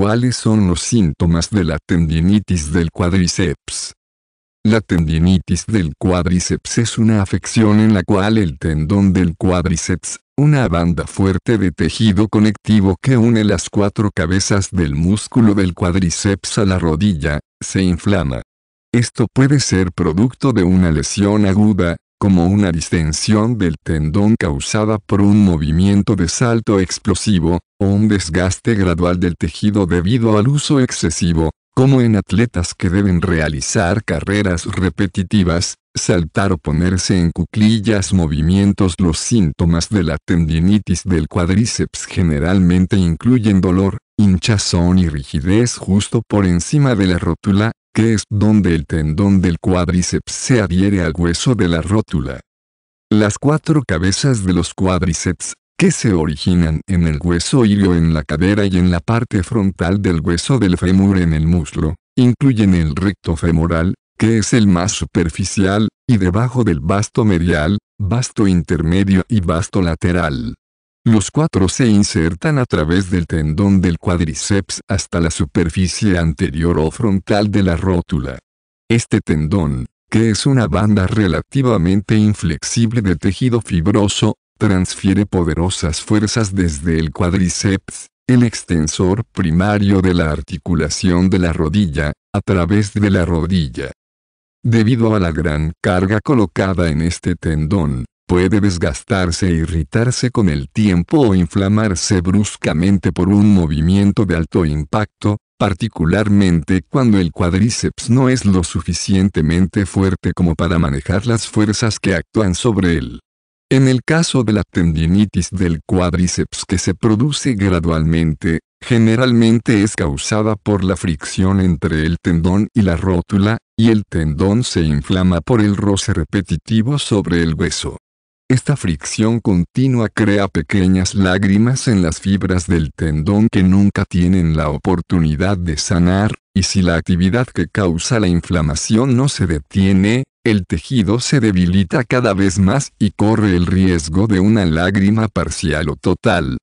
¿Cuáles son los síntomas de la tendinitis del cuádriceps? La tendinitis del cuádriceps es una afección en la cual el tendón del cuádriceps, una banda fuerte de tejido conectivo que une las cuatro cabezas del músculo del cuádriceps a la rodilla, se inflama. Esto puede ser producto de una lesión aguda, como una distensión del tendón causada por un movimiento de salto explosivo, o un desgaste gradual del tejido debido al uso excesivo, como en atletas que deben realizar carreras repetitivas, saltar o ponerse en cuclillas movimientos los síntomas de la tendinitis del cuádriceps generalmente incluyen dolor, hinchazón y rigidez justo por encima de la rótula, que es donde el tendón del cuádriceps se adhiere al hueso de la rótula. Las cuatro cabezas de los cuádriceps, que se originan en el hueso ilio en la cadera y en la parte frontal del hueso del fémur en el muslo, incluyen el recto femoral, que es el más superficial, y debajo del vasto medial, vasto intermedio y vasto lateral. Los cuatro se insertan a través del tendón del cuádriceps hasta la superficie anterior o frontal de la rótula. Este tendón, que es una banda relativamente inflexible de tejido fibroso, transfiere poderosas fuerzas desde el cuádriceps, el extensor primario de la articulación de la rodilla, a través de la rodilla. Debido a la gran carga colocada en este tendón, puede desgastarse e irritarse con el tiempo o inflamarse bruscamente por un movimiento de alto impacto, particularmente cuando el cuádriceps no es lo suficientemente fuerte como para manejar las fuerzas que actúan sobre él. En el caso de la tendinitis del cuádriceps que se produce gradualmente, generalmente es causada por la fricción entre el tendón y la rótula, y el tendón se inflama por el roce repetitivo sobre el hueso. Esta fricción continua crea pequeñas lágrimas en las fibras del tendón que nunca tienen la oportunidad de sanar, y si la actividad que causa la inflamación no se detiene, el tejido se debilita cada vez más y corre el riesgo de una lágrima parcial o total.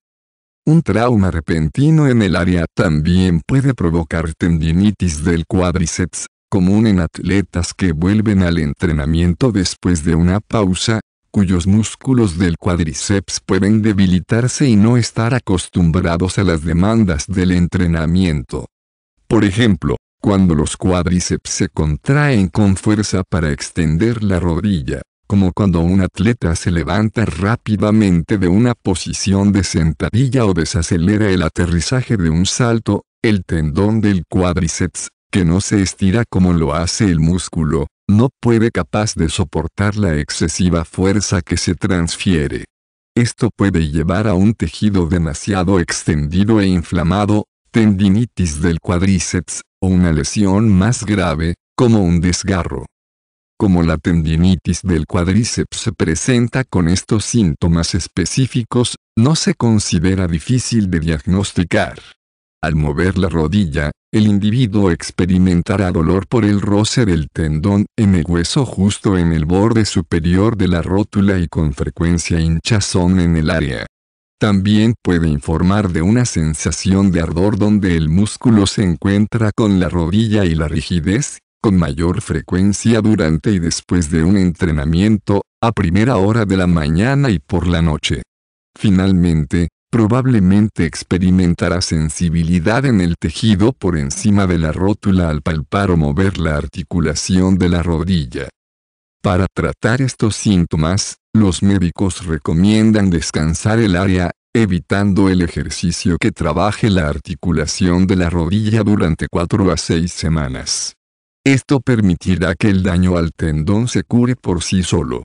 Un trauma repentino en el área también puede provocar tendinitis del cuádriceps, común en atletas que vuelven al entrenamiento después de una pausa, cuyos músculos del cuádriceps pueden debilitarse y no estar acostumbrados a las demandas del entrenamiento. Por ejemplo, cuando los cuádriceps se contraen con fuerza para extender la rodilla, como cuando un atleta se levanta rápidamente de una posición de sentadilla o desacelera el aterrizaje de un salto, el tendón del cuádriceps, que no se estira como lo hace el músculo, no puede capaz de soportar la excesiva fuerza que se transfiere. Esto puede llevar a un tejido demasiado extendido e inflamado, tendinitis del cuádriceps, o una lesión más grave, como un desgarro. Como la tendinitis del cuádriceps se presenta con estos síntomas específicos, no se considera difícil de diagnosticar. Al mover la rodilla, el individuo experimentará dolor por el roce del tendón en el hueso justo en el borde superior de la rótula y con frecuencia hinchazón en el área. También puede informar de una sensación de ardor donde el músculo se encuentra con la rodilla y la rigidez, con mayor frecuencia durante y después de un entrenamiento, a primera hora de la mañana y por la noche. Finalmente, probablemente experimentará sensibilidad en el tejido por encima de la rótula al palpar o mover la articulación de la rodilla. Para tratar estos síntomas, los médicos recomiendan descansar el área, evitando el ejercicio que trabaje la articulación de la rodilla durante 4 a 6 semanas. Esto permitirá que el daño al tendón se cure por sí solo.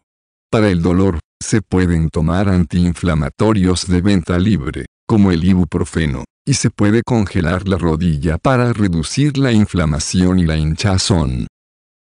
Para el dolor se pueden tomar antiinflamatorios de venta libre, como el ibuprofeno, y se puede congelar la rodilla para reducir la inflamación y la hinchazón.